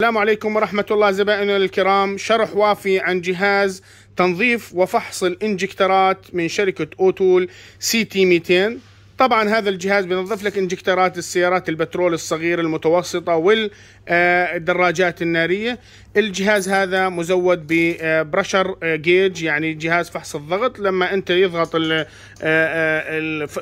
السلام عليكم ورحمة الله زبائننا الكرام شرح وافي عن جهاز تنظيف وفحص الانجكترات من شركة أوتول سي تي 200 طبعا هذا الجهاز بينظف لك انجكترات السيارات البترول الصغيرة المتوسطة والدراجات آه، النارية الجهاز هذا مزود ببرشر آه، آه، جيج يعني جهاز فحص الضغط لما انت يضغط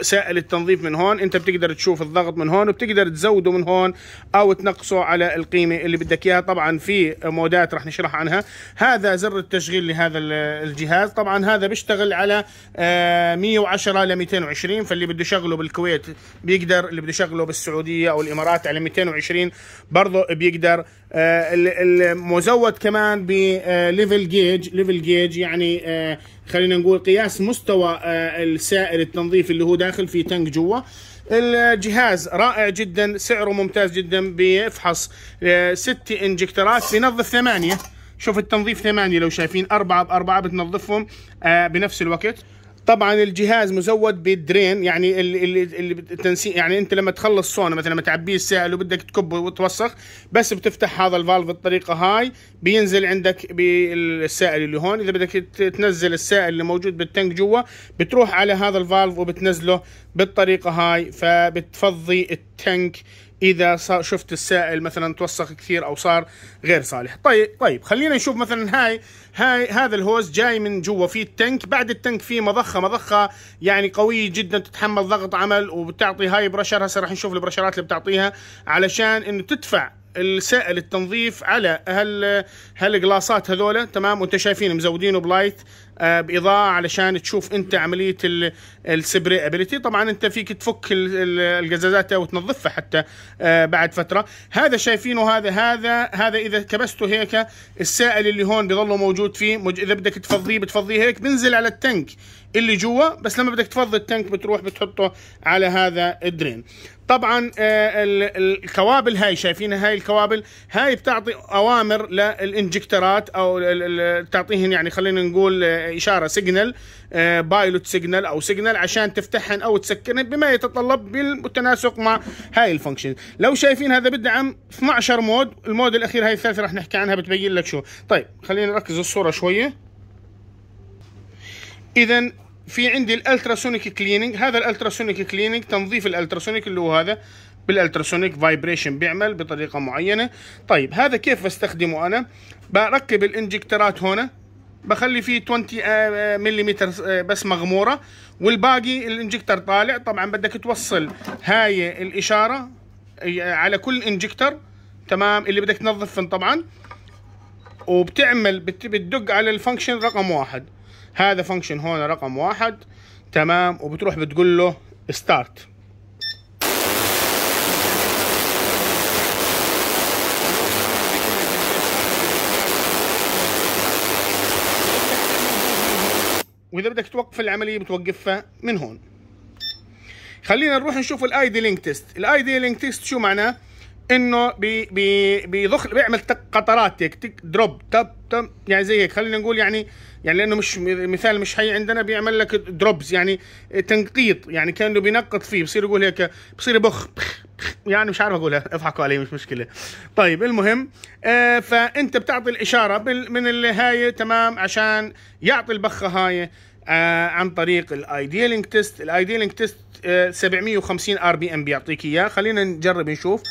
سائل التنظيف من هون انت بتقدر تشوف الضغط من هون وبتقدر تزوده من هون او تنقصه على القيمة اللي بدك اياها طبعا في مودات رح نشرح عنها هذا زر التشغيل لهذا الجهاز طبعا هذا بيشتغل على 110 ل 220 فاللي بده يشغل يشغله بالكويت بيقدر اللي بده يشغله بالسعوديه او الامارات على 220 برضه بيقدر آه، المزود كمان بليفل جيج ليفل جيج يعني آه، خلينا نقول قياس مستوى آه، السائل التنظيف اللي هو داخل في تنك جوا الجهاز رائع جدا سعره ممتاز جدا بيفحص ست انجكترات بينظف ثمانيه شوف التنظيف ثمانيه لو شايفين اربعه باربعه بتنظفهم بنفس الوقت طبعا الجهاز مزود بالدرين يعني التنسيق يعني انت لما تخلص صونه مثلا لما تعبيه السائل وبدك تكبه وتوسخ بس بتفتح هذا الفالف بالطريقه هاي بينزل عندك بالسائل اللي هون اذا بدك تنزل السائل اللي موجود بالتنك جوا بتروح على هذا الفالف وبتنزله بالطريقه هاي فبتفضي التنك اذا صار شفت السائل مثلا توسخ كثير او صار غير صالح طيب طيب خلينا نشوف مثلا هاي هاي هذا الهوز جاي من جوا في التنك بعد التنك في مضخه مضخه يعني قويه جدا تتحمل ضغط عمل وبتعطي هاي برشر هسه راح نشوف البرشرات اللي بتعطيها علشان انه تدفع السائل التنظيف على هال هالجلاصات هذول تمام وانت شايفين مزودينه بلايت آه، باضاءه علشان تشوف انت عمليه السبري أبيليتي طبعا انت فيك تفك القزازات او تنظفها حتى آه، بعد فتره هذا شايفينه هذا هذا هذا اذا كبسته هيك السائل اللي هون بيظله موجود فيه اذا بدك تفضيه بتفضيه هيك بنزل على التنك اللي جوا بس لما بدك تفضي التانك بتروح بتحطه على هذا الدرين طبعا آه، الكوابل هاي شايفينها هاي الكوابل هاي بتعطي اوامر للانجكترات او تعطيهن يعني خلينا نقول آه، اشاره سيجنال بايلوت سيجنال او سيجنال عشان تفتحهن او تسكرهن بما يتطلب بالتناسق مع هاي الفانكشن لو شايفين هذا بدعم 12 مود المود الاخير هاي الثالثه رح نحكي عنها بتبين لك شو طيب خلينا نركز الصوره شويه اذا في عندي الالتراسونيك كليننج هذا الالتراسونيك كليننج تنظيف الالتراسونيك اللي هو هذا بالالتراسونيك فايبريشن بيعمل بطريقه معينه طيب هذا كيف بستخدمه انا بركب الانجكترات هنا بخلي فيه 20 ملم آه، آه، آه، بس مغموره والباقي الانجكتر طالع طبعا بدك توصل هاي الاشاره على كل انجكتر تمام اللي بدك تنظفهم طبعا وبتعمل بتدق على الفانكشن رقم واحد هذا فانكشن هون رقم واحد تمام وبتروح بتقول له ستارت واذا بدك توقف العمليه بتوقفها من هون خلينا نروح نشوف لينك تيست لينك تيست شو معناه انه بي بي بيضخ بيعمل قطرات هيك تك دروب تب تب يعني زي هيك خلينا نقول يعني يعني لانه مش مثال مش حي عندنا بيعمل لك دروبز يعني تنقيط يعني كانه بينقط فيه بصير يقول هيك بصير يبخ يعني مش عارف اقولها اضحكوا علي مش مشكله طيب المهم آه فانت بتعطي الاشاره من هاي تمام عشان يعطي البخه هاي آه عن طريق الايديلينج تيست الايديلينج تيست آه 750 ار بي ام بيعطيك اياه خلينا نجرب نشوف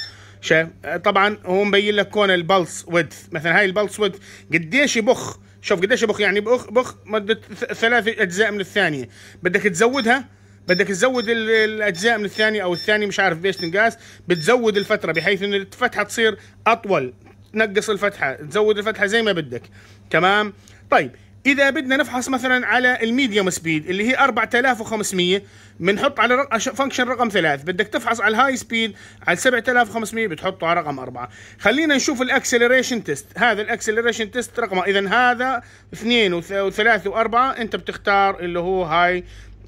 شايف طبعا هو مبين لك كون البلس ويدث مثلا هاي البلس ويدث قديش يبخ شوف قديش يبخ يعني بخ بخ مده ثلاث اجزاء من الثانيه بدك تزودها بدك تزود الاجزاء من الثانيه او الثانيه مش عارف ايش تنقاس بتزود الفتره بحيث ان الفتحه تصير اطول تنقص الفتحه تزود الفتحه زي ما بدك تمام طيب اذا بدنا نفحص مثلا على الميديوم سبيد اللي هي 4500 بنحط على رق... فانكشن رقم ثلاث بدك تفحص على الهاي سبيد على 7500 بتحطه على رقم أربعة خلينا نشوف الاكسلريشن تيست هذا الاكسلريشن تيست رقمه اذا هذا اثنين وثلاثة وأربعة انت بتختار اللي هو هاي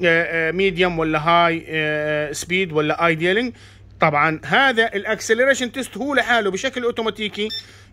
آه، آه، ميديوم ولا هاي آه، سبيد ولا ايديالينج طبعا هذا الاكسلريشن تيست هو لحاله بشكل اوتوماتيكي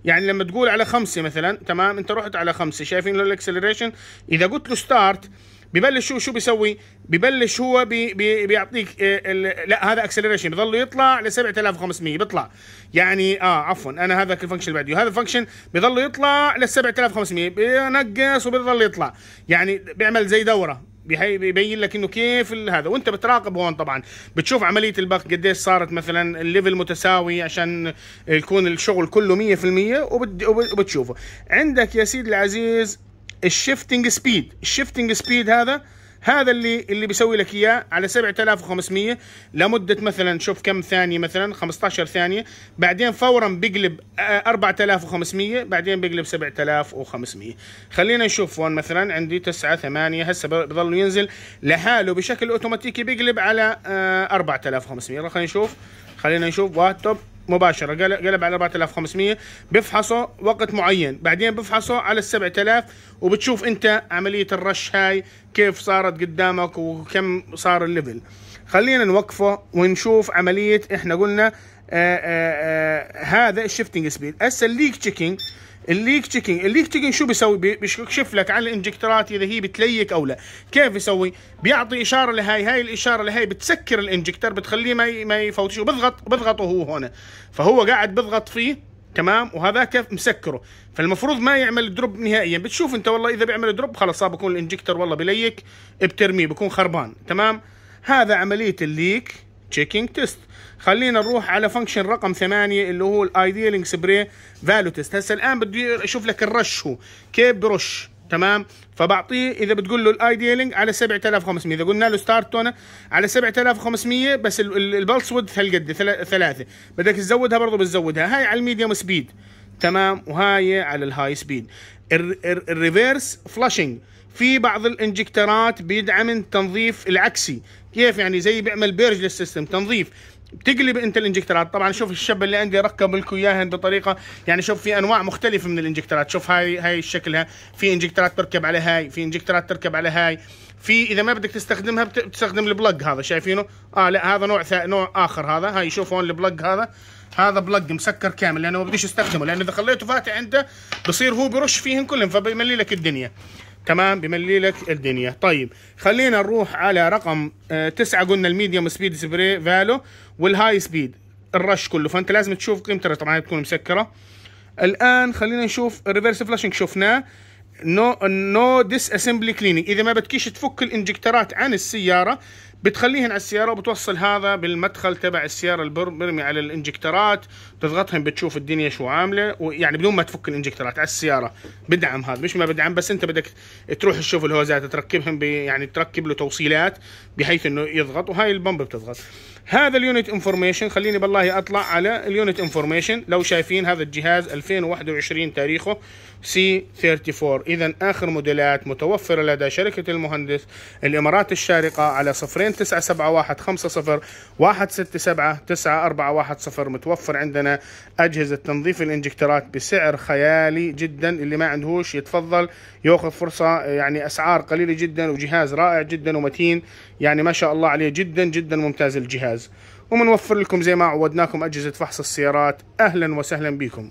يعني لما تقول على خمسة مثلا تمام انت رحت على خمسة شايفين الاكسلريشن اذا قلت له ستارت ببلش هو شو بيسوي ببلش هو بي بي بيعطيك آه، لا هذا اكسلريشن بضل يطلع ل 7500 بيطلع يعني اه عفوا انا هذا الفانكشن اللي بعده هذا الفانكشن بضل يطلع ل 7500 بينقص وبضل يطلع يعني بيعمل زي دوره بيبين لك انه كيف هذا وانت بتراقب هون طبعا بتشوف عمليه البق قديش صارت مثلا الليفل متساوي عشان يكون الشغل كله 100% وبتشوفه عندك يا سيدي العزيز الشيفتنج سبيد الشيفتنج سبيد هذا هذا اللي اللي بيسوي لك اياه على 7500 لمده مثلا شوف كم ثانيه مثلا 15 ثانيه بعدين فورا بقلب 4500 آه، بعدين بقلب 7500 خلينا نشوف هون مثلا عندي 9 8 هسه بضل ينزل لحاله بشكل اوتوماتيكي بقلب على 4500 آه، خلينا نشوف خلينا نشوف واتوب مباشره قلب على 4500 بفحصه وقت معين بعدين بفحصه على ال 7000 وبتشوف انت عمليه الرش هاي كيف صارت قدامك وكم صار الليفل خلينا نوقفه ونشوف عمليه احنا قلنا آه، آه، آه، هذا الشيفتنج سبيد هسه الليك تشيكينج الليك تشيكينج الليك تشيكينج شو بيسوي بيكشف لك عن الانجكتورات اذا هي بتليك او لا كيف بيسوي بيعطي اشاره لهي هاي الاشاره لهي بتسكر الانجكتور بتخليه ما ما يفوتش وبضغط بضغطه هو هون فهو قاعد بضغط فيه تمام وهذا كيف مسكره فالمفروض ما يعمل دروب نهائيا بتشوف انت والله اذا بيعمل دروب خلاص بكون الانجكتور والله بليك بترميه بكون خربان تمام هذا عمليه الليك تشيكينج تيست خلينا نروح على فانكشن رقم ثمانية اللي هو الايديلينج سبراي فاليو تيست هسه الان بدي اشوف لك الرش هو كيف برش تمام فبعطيه اذا بتقول له الايديلينج على 7500 اذا قلنا له ستارت تونه على 7500 بس البلس ودث هالقد ثلاثه بدك تزودها برضه بتزودها هاي على الميديوم سبيد تمام وهاي على الهاي سبيد الريفيرس فلاشنج في بعض الانجكترات بيدعم التنظيف العكسي كيف يعني زي بيعمل بيرج للسيستم تنظيف بتقلب انت الانجكترات طبعا شوف الشاب اللي عندي ركب لكم اياهن بطريقه يعني شوف في انواع مختلفه من الانجكترات شوف هاي هاي شكلها في انجكترات تركب على هاي في انجكترات تركب على هاي في اذا ما بدك تستخدمها بتستخدم البلج هذا شايفينه اه لا هذا نوع نوع اخر هذا هاي شوف هون البلج هذا هذا بلج مسكر كامل لانه ما بديش استخدمه لانه اذا خليته فاتح انت بصير هو برش فيهن كلهم فبيملي لك الدنيا تمام بملي لك الدنيا طيب خلينا نروح على رقم آه، تسعة قلنا الميديوم سبيد سبراي فالو والهاي سبيد الرش كله فانت لازم تشوف قيمته طبعا تكون مسكره الان خلينا نشوف الريفرس فلاشنج شفناه نو نو ديس اسمبلي كليننج اذا ما بدكيش تفك الانجكترات عن السياره بتخليهن على السياره وبتوصل هذا بالمدخل تبع السياره البرمي على الانجكترات بتضغطهم بتشوف الدنيا شو عامله ويعني بدون ما تفك الانجكترات على السياره بدعم هذا مش ما بدعم بس انت بدك تروح تشوف الهوزات تركبهم يعني تركب له توصيلات بحيث انه يضغط وهاي البمب بتضغط هذا اليونت انفورميشن خليني بالله اطلع على اليونت انفورميشن لو شايفين هذا الجهاز 2021 تاريخه سي 34 اذا اخر موديلات متوفره لدى شركه المهندس الامارات الشارقه على صفرين تسعة 50 167 9410 متوفر عندنا أجهزة تنظيف الإنجكترات بسعر خيالي جدا اللي ما عندهوش يتفضل ياخذ فرصة يعني أسعار قليلة جدا وجهاز رائع جدا ومتين يعني ما شاء الله عليه جدا جدا ممتاز الجهاز ومنوفر لكم زي ما عودناكم أجهزة فحص السيارات أهلا وسهلا بكم